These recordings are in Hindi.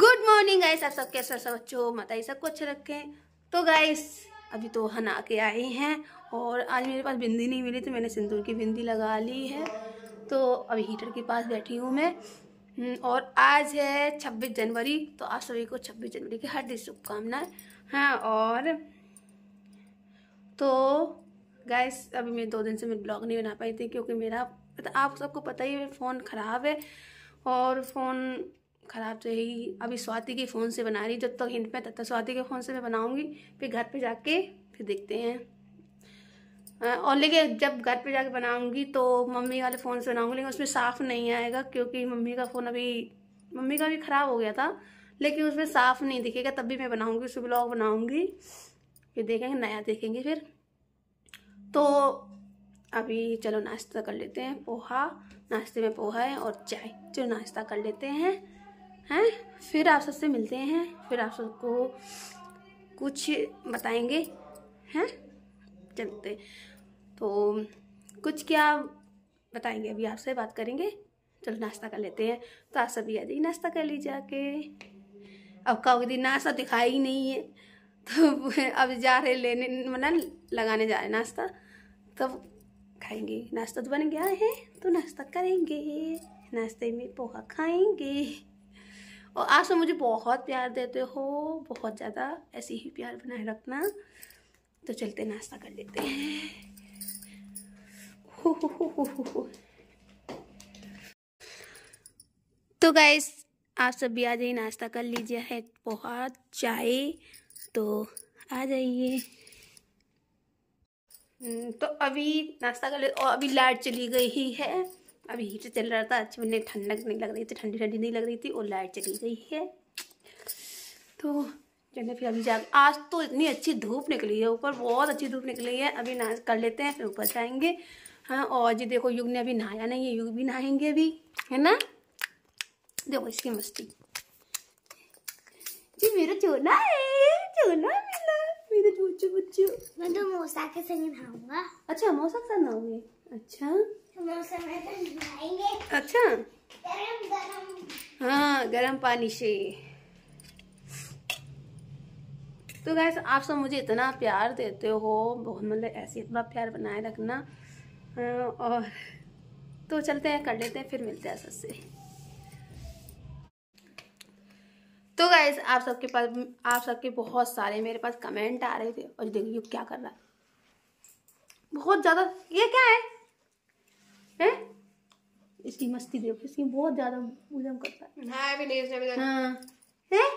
गुड मॉर्निंग गाइस आप सब कैसे सब माता ही सबको अच्छे रखें तो गाइस अभी तो हना के आई हैं और आज मेरे पास बिंदी नहीं मिली तो मैंने सिंदूर की बिंदी लगा ली है तो अभी हीटर के पास बैठी हूँ मैं हम्म, और आज है छब्बीस जनवरी तो आप सभी को छब्बीस जनवरी की हर दिन शुभकामनाएं हैं हाँ, और तो गैस अभी मैं दो दिन से मैं ब्लॉग नहीं बना पाई थी क्योंकि मेरा आप सबको पता ही है फ़ोन ख़राब है और फ़ोन ख़राब तो यही अभी स्वाति के फ़ोन से बना रही जब तक हिंट में पे तब तक स्वाति के फ़ोन से मैं बनाऊँगी फिर घर पे जाके फिर देखते हैं और लेकिन जब घर पे जाके बनाऊँगी तो मम्मी वाले फ़ोन से बनाऊँगी लेकिन उसमें साफ़ नहीं आएगा क्योंकि मम्मी का फ़ोन अभी मम्मी का भी ख़राब हो गया था लेकिन उसमें साफ़ नहीं दिखेगा तब भी मैं बनाऊँगी उसमें ब्लॉग बनाऊँगी फिर देखेंगे नया देखेंगे फिर तो अभी चलो नाश्ता कर लेते हैं पोहा नाश्ते में पोहा है और चाय चलो नाश्ता कर लेते हैं हैं फिर आप सबसे मिलते हैं फिर आप सबको कुछ बताएंगे हैं चलते तो कुछ क्या बताएंगे अभी आपसे बात करेंगे चलो नाश्ता कर लेते हैं तो आप सभी आ जाइए नाश्ता कर लीजिए आके अब कहोगे दिन नाश्ता तो दिखाई नहीं है तो अब जा रहे लेने मना लगाने जा रहे नाश्ता तब खाएंगे नाश्ता तो बन गया है तो नाश्ता करेंगे नाश्ते में पोहा खाएंगे और आज सब मुझे बहुत प्यार देते हो बहुत ज़्यादा ऐसे ही प्यार बनाए रखना तो चलते नाश्ता कर लेते हैं तो गाइस आप सब भी आ जाइए नाश्ता कर लीजिए है बहुत चाय तो आ जाइए हम्म, तो अभी नाश्ता कर ले और अभी लाइट चली गई ही है अब हीटर तो चल रहा था अच्छी मैंने ठंडक नहीं लग रही थी ठंडी ठंडी नहीं लग रही थी और लाइट चली गई है तो चलिए फिर अभी जा आज तो इतनी अच्छी धूप निकली है ऊपर बहुत अच्छी धूप निकली है अभी ना कर लेते हैं फिर ऊपर जाएंगे हाँ और जी देखो युग ने अभी नहाया नहीं है युग भी नहाएंगे अभी है ना देखो इसकी मस्ती जी मेरा चोना है चोना मिला मेरे चूचू बच्चू मैं तो मौसा के संग नहाऊंगा अच्छा मौसा के संग नहाऊंगी अच्छा अच्छा गरम गरम हाँ गरम पानी से तो गैस आप सब मुझे इतना प्यार देते हो बहुत मतलब ऐसे इतना प्यार बनाए रखना हाँ, और तो चलते हैं कर लेते हैं फिर मिलते हैं सबसे तो गैस आप सबके पास आप सबके बहुत सारे मेरे पास कमेंट आ रहे थे और देखिए क्या कर रहा है बहुत ज़्यादा ये क्या है हैं इसकी मस्ती देखो इसकी बहुत ज्यादा उदम करता है हाँ भी नहीं ने तो- भी हां हैं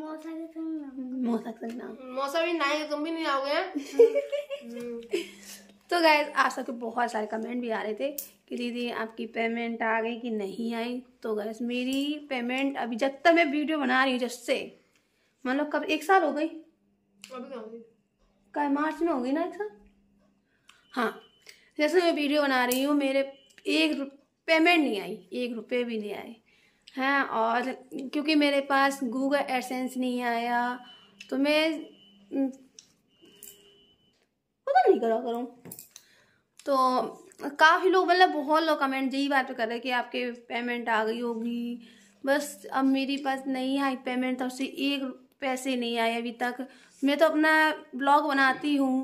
मौसा के संग तो हम्म, मौसा के संग तो मौसा भी नहीं तुम भी नहीं आओगे हाँ? तो गैस आप सबके बहुत सारे कमेंट भी आ रहे थे कि दीदी आपकी पेमेंट आ गई कि नहीं आई तो गैस मेरी पेमेंट अभी जब तक मैं वीडियो बना रही हूँ जब से मान लो कब एक साल हो गई अभी कब मार्च में होगी ना एक साल हाँ जैसे मैं वीडियो बना रही हूँ मेरे एक पेमेंट नहीं आई एक रुपये भी नहीं आए हैं हाँ, और क्योंकि मेरे पास गूगल एडसेंस नहीं आया तो मैं पता नहीं करा करूँ तो काफ़ी लोग मतलब बहुत लोग कमेंट यही बात कर रहे हैं कि आपके पेमेंट आ गई होगी बस अब मेरे पास नहीं आई पेमेंट तो उससे एक पैसे नहीं आए अभी तक मैं तो अपना ब्लॉग बनाती हूँ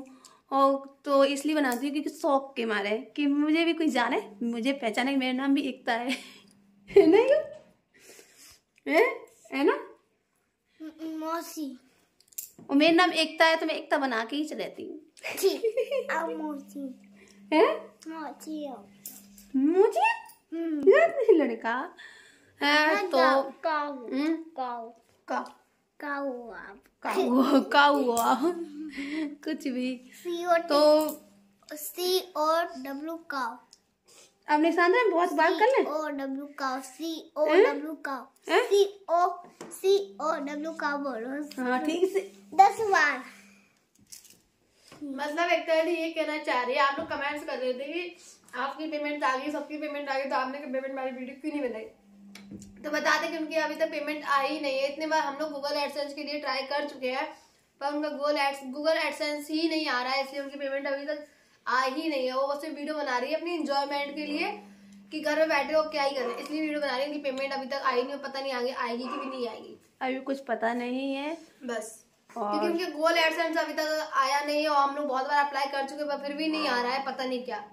और तो इसलिए बनाती हूँ क्योंकि शौक के मारे कि मुझे भी कोई जाने मुझे पहचाने मेरा नाम भी एकता है नहीं है है ना मौसी और मेरा नाम एकता है तो मैं एकता बना के ही चलाती हूँ मुझे हम्म। लड़का है हाँ, तो हम्म। काओ काओ कुछ भी तो सी और डब्लू काउ सांद्रा में बहुत बात कर ले O W cow C O W cow C O C O W cow बोलो हाँ, ठीक से दस बार मतलब एक तरह ये कहना चाह रही है आप लोग कमेंट्स कर रहे थे कि आपकी पेमेंट आ गई सबकी पेमेंट आ गई तो आपने पेमेंट वाली वीडियो क्यों नहीं बनाई तो बता दें कि उनकी अभी तक पेमेंट आई नहीं है इतने बार हम लोग गूगल एडसेंस के लिए ट्राई कर चुके हैं पर उनका गूगल एड्स गूगल एडसेंस ही नहीं आ रहा है इसलिए उनकी पेमेंट अभी तक आ ही नहीं है वो बस वीडियो बना रही है अपनी इंजॉयमेंट के लिए कि घर में बैठे हो क्या ही करें इसलिए वीडियो बना रही है उनकी पेमेंट अभी तक आई नहीं पता नहीं आगे आएगी कि भी नहीं आएगी अभी कुछ पता नहीं है बस क्योंकि उनके गूगल एडसेंस अभी तक आया नहीं है और हम लोग बहुत बार अप्लाई कर चुके पर फिर भी नहीं आ रहा है पता नहीं क्या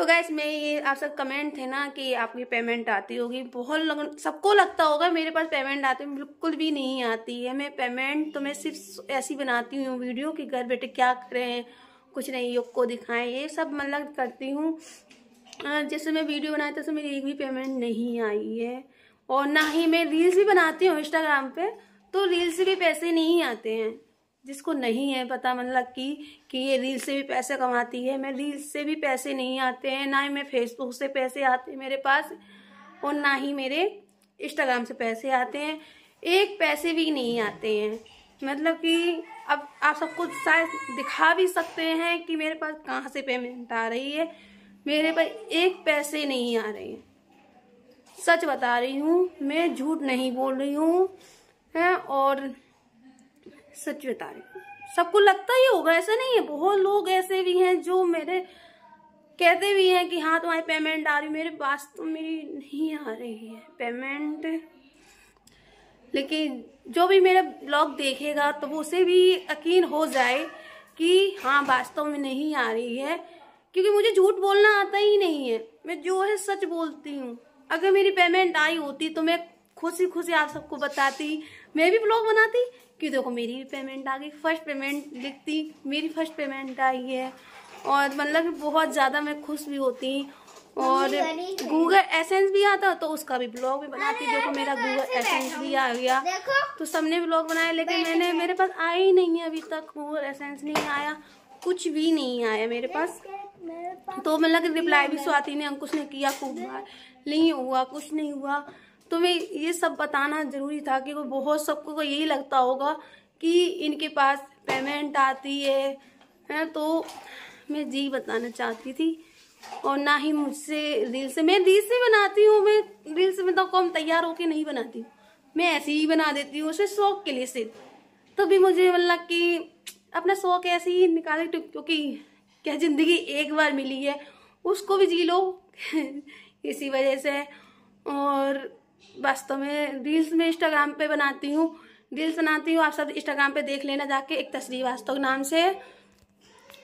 तो गैस मैं ये आप सब कमेंट थे ना कि आपकी पेमेंट आती होगी बहुत लग सबको लगता होगा मेरे पास पेमेंट आती बिल्कुल भी नहीं आती है मैं पेमेंट तो मैं सिर्फ ऐसी बनाती हूँ वीडियो कि घर बैठे क्या करें कुछ नहीं योग को दिखाएं ये सब मतलब करती हूँ जैसे मैं वीडियो बनाती तैसे मेरी एक भी पेमेंट नहीं आई है और ना ही मैं रील्स भी बनाती हूँ इंस्टाग्राम पर तो रील्स भी पैसे नहीं आते हैं जिसको नहीं है पता मतलब कि कि ये रील से भी पैसे कमाती है मैं रील से भी पैसे नहीं आते हैं ना ही मैं फेसबुक से पैसे आते हैं मेरे पास और ना ही मेरे इंस्टाग्राम से पैसे आते हैं एक पैसे भी नहीं आते हैं मतलब कि अब आप सबको शायद दिखा भी सकते हैं कि मेरे पास कहाँ से पेमेंट आ रही है मेरे पास एक पैसे नहीं आ रहे हैं सच बता रही हूँ मैं झूठ नहीं बोल रही हूँ और सच बता रही हूँ सबको लगता ही होगा ऐसा नहीं है बहुत लोग ऐसे भी हैं जो मेरे कहते भी हैं कि हाँ तुम्हारी पेमेंट आ रही मेरे पास तो मेरी नहीं आ रही है पेमेंट लेकिन जो भी मेरा ब्लॉग देखेगा तो वो उसे भी यकीन हो जाए कि हाँ वास्तव में नहीं आ रही है क्योंकि मुझे झूठ बोलना आता ही नहीं है मैं जो है सच बोलती हूँ अगर मेरी पेमेंट आई होती तो मैं खुशी खुशी आप सबको बताती मैं भी ब्लॉग बनाती कि देखो मेरी भी पेमेंट आ गई फर्स्ट पेमेंट लिखती मेरी फर्स्ट पेमेंट आई है और मतलब बहुत ज़्यादा मैं खुश भी होती और गूगल एसेंस भी आता तो उसका भी ब्लॉग भी बनाती देखो मेरा गूगल एसेंस भी आ गया तो सबने ब्लॉग बनाया लेकिन मैंने मेरे पास आया ही नहीं है अभी तक गूगल एसेंस नहीं आया कुछ भी नहीं आया मेरे पास तो मतलब रिप्लाई भी स्वाति ने अंकुश ने किया खूब नहीं हुआ कुछ नहीं हुआ तुम्हें ये सब बताना जरूरी था कि वो बहुत सबको को तो यही लगता होगा कि इनके पास पेमेंट आती है है तो मैं जी बताना चाहती थी और ना ही मुझसे रील से मैं रील से बनाती हूँ मैं रील से मतलब कम तैयार होके नहीं बनाती हूँ मैं ऐसे ही बना देती हूँ उसे शौक के लिए सिर्फ तो भी मुझे मतलब कि अपना शौक ऐसे ही निकाले क्योंकि क्या जिंदगी एक बार मिली है उसको भी जी लो इसी वजह से और वास्तव में रील्स में इंस्टाग्राम पे बनाती हूँ रील्स बनाती हूँ आप सब इंस्टाग्राम पे देख लेना जाके एक तस्वीर वास्तव नाम से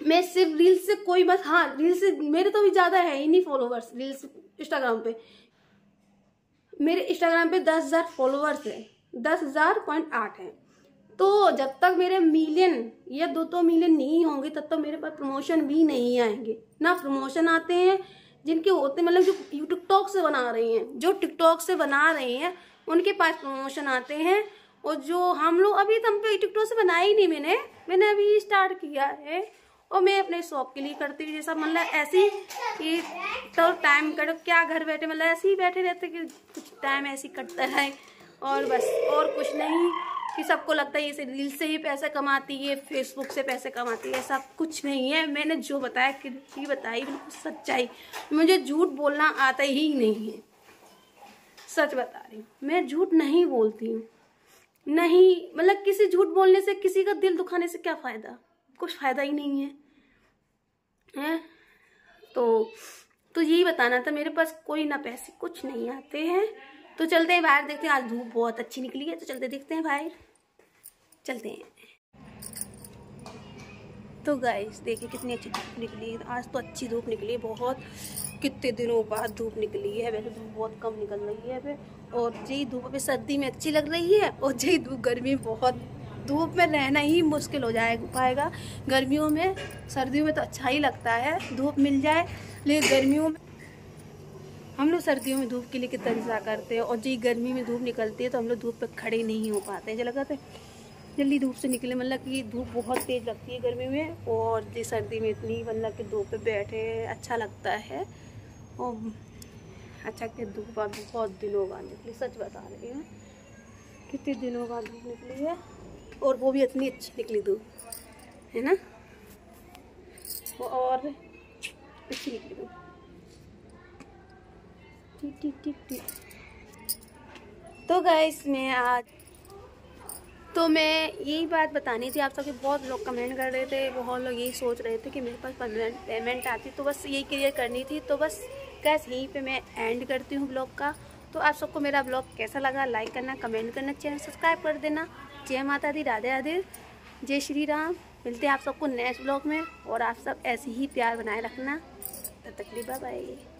मैं सिर्फ रील्स से कोई बस हाँ रील्स से मेरे तो भी ज़्यादा है ही नहीं फॉलोवर्स रील्स इंस्टाग्राम पे मेरे इंस्टाग्राम पे दस हज़ार फॉलोअर्स हैं दस हज़ार पॉइंट आठ हैं तो जब तक मेरे मिलियन या दो तो मिलियन नहीं होंगे तब तक तो मेरे पास प्रमोशन भी नहीं आएंगे ना प्रमोशन आते हैं जिनके होते मतलब जो टिकटॉक से बना रही हैं जो टिकटॉक से बना रही हैं उनके पास प्रमोशन आते हैं और जो हम लोग अभी तो हम तो टिकटॉक से बनाया ही नहीं मैंने मैंने अभी स्टार्ट किया है और मैं अपने शौक के लिए करती हूँ जैसा मतलब ऐसे ही तो टाइम कट क्या घर बैठे मतलब ऐसे ही बैठे रहते कि कुछ टाइम ऐसे कटता है और बस और कुछ नहीं कि सबको लगता है ये रील से ही पैसा कमाती है फेसबुक से पैसे कमाती है ऐसा कुछ नहीं है मैंने जो बताया कि बताई बिल्कुल सच्चाई मुझे झूठ बोलना आता ही नहीं है सच बता रही हूँ मैं झूठ नहीं बोलती हूँ नहीं मतलब किसी झूठ बोलने से किसी का दिल दुखाने से क्या फ़ायदा कुछ फ़ायदा ही नहीं है हैं तो तो यही बताना था मेरे पास कोई ना पैसे कुछ नहीं आते हैं तो चलते हैं बाहर देखते हैं आज धूप बहुत अच्छी निकली है तो चलते देखते हैं बाहर चलते हैं तो गाइस देखिए कितनी अच्छी धूप निकली आज तो अच्छी धूप निकली बहुत कितने दिनों बाद धूप निकली है वैसे धूप बहुत कम निकल रही है अभी और जही धूप अभी सर्दी में अच्छी लग रही है और जही धूप गर्मी बहुत धूप में रहना ही मुश्किल हो जाए पाएगा गर्मियों में सर्दियों में तो अच्छा ही लगता है धूप मिल जाए लेकिन गर्मियों में हम लोग सर्दियों में धूप के लिए कितना इंतजार करते हैं और जी गर्मी में धूप निकलती है तो हम लोग धूप पर खड़े नहीं हो पाते हैं जो लगाते जल्दी धूप से निकले मतलब कि धूप बहुत तेज़ लगती है गर्मी में और जी सर्दी में इतनी मतलब कि धूप पे बैठे अच्छा लगता है और अच्छा कि धूप बहुत दिनों बाद निकली सच बता रही हूँ कितने दिनों बाद धूप निकली है और वो भी इतनी अच्छी निकली धूप है ना और अच्छी निकली धूप ठीक ठीक ठीक ठीक तो गाइस मैं आज तो मैं यही बात बतानी थी आप सबके बहुत लोग कमेंट कर रहे थे बहुत लोग यही सोच रहे थे कि मेरे पास परमानेंट पेमेंट आती तो बस यही क्लियर करनी थी तो बस कैसे यहीं पे मैं एंड करती हूँ ब्लॉग का तो आप सबको मेरा ब्लॉग कैसा लगा लाइक करना कमेंट करना चैनल सब्सक्राइब कर देना जय माता दी राधे राधे जय श्री राम मिलते हैं आप सबको नेक्स्ट ब्लॉग में और आप सब ऐसे ही प्यार बनाए रखना तब तक लिए बाय